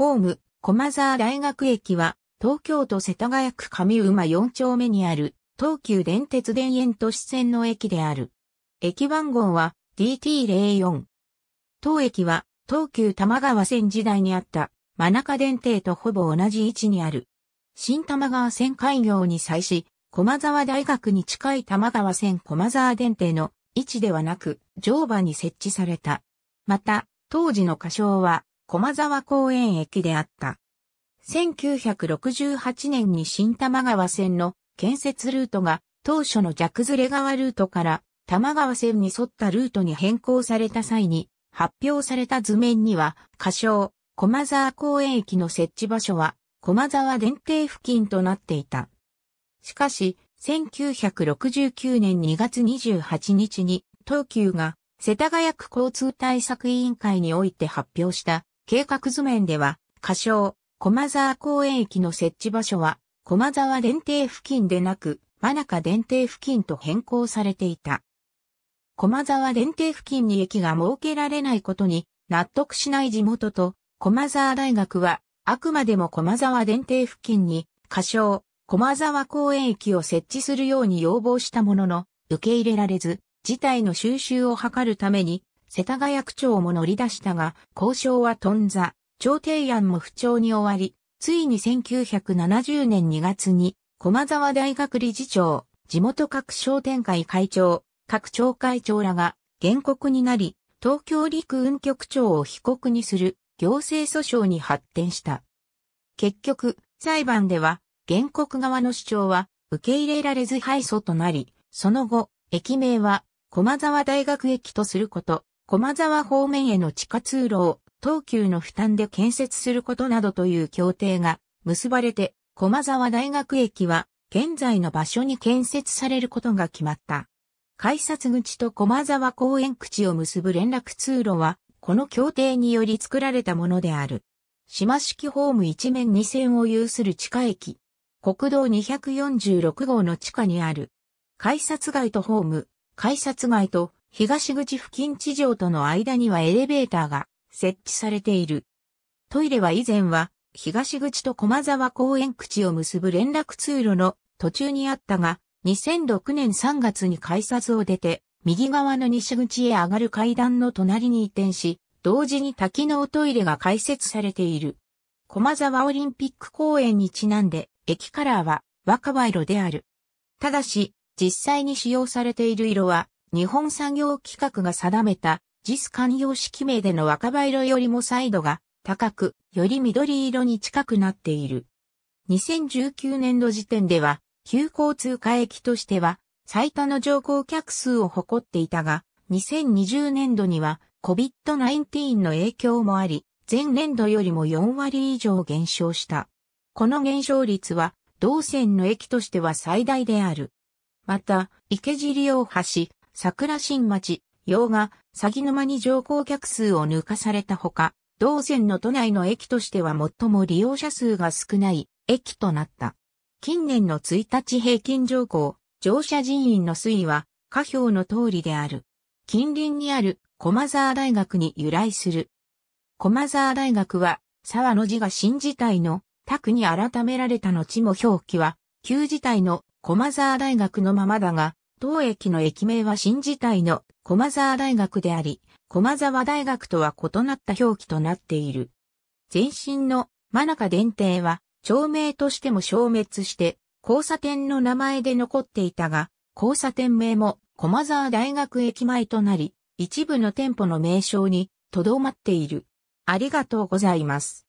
ホーム、駒沢大学駅は、東京都世田谷区上馬4丁目にある、東急電鉄田園都市線の駅である。駅番号は DT04。当駅は、東急玉川線時代にあった、真中電停とほぼ同じ位置にある。新玉川線開業に際し、駒沢大学に近い玉川線駒沢電停の位置ではなく、乗馬に設置された。また、当時の歌唱は、駒沢公園駅であった。1968年に新玉川線の建設ルートが当初の弱ずれ川ルートから玉川線に沿ったルートに変更された際に発表された図面には仮称駒沢公園駅の設置場所は駒沢電停付近となっていた。しかし1969年2月28日に東急が世田谷区交通対策委員会において発表した計画図面では、仮称、駒沢公園駅の設置場所は、駒沢電停付近でなく、真中電停付近と変更されていた。駒沢電停付近に駅が設けられないことに納得しない地元と、駒沢大学は、あくまでも駒沢電停付近に、仮称、駒沢公園駅を設置するように要望したものの、受け入れられず、事態の収拾を図るために、世田谷区長も乗り出したが、交渉は頓挫、調停案も不調に終わり、ついに1970年2月に、駒沢大学理事長、地元各商店会会長、各町会長らが原告になり、東京陸運局長を被告にする行政訴訟に発展した。結局、裁判では、原告側の主張は受け入れられず敗訴となり、その後、駅名は駒沢大学駅とすること、駒沢方面への地下通路を東急の負担で建設することなどという協定が結ばれて、駒沢大学駅は現在の場所に建設されることが決まった。改札口と駒沢公園口を結ぶ連絡通路は、この協定により作られたものである。島式ホーム一面二線を有する地下駅。国道246号の地下にある。改札街とホーム、改札街と東口付近地上との間にはエレベーターが設置されている。トイレは以前は東口と駒沢公園口を結ぶ連絡通路の途中にあったが、2006年3月に改札を出て、右側の西口へ上がる階段の隣に移転し、同時に多機能トイレが開設されている。駒沢オリンピック公園にちなんで、駅カラーは若葉色である。ただし、実際に使用されている色は日本産業規格が定めたジス s 官式名での若葉色よりも彩度が高く、より緑色に近くなっている。2019年度時点では、急行通過駅としては最多の乗降客数を誇っていたが、2020年度には COVID-19 の影響もあり、前年度よりも4割以上減少した。この減少率は、同線の駅としては最大である。また、池尻大橋、桜新町、洋賀、鷺沼に乗降客数を抜かされたほか、同線の都内の駅としては最も利用者数が少ない駅となった。近年の1日平均乗降、乗車人員の推移は、下表の通りである。近隣にある駒沢大学に由来する。駒沢大学は、沢の字が新字体の、卓に改められた後も表記は、旧字体の駒沢大学のままだが、当駅の駅名は新時代の駒沢大学であり、駒沢大学とは異なった表記となっている。前身の真中電停は、町名としても消滅して、交差点の名前で残っていたが、交差点名も駒沢大学駅前となり、一部の店舗の名称にとどまっている。ありがとうございます。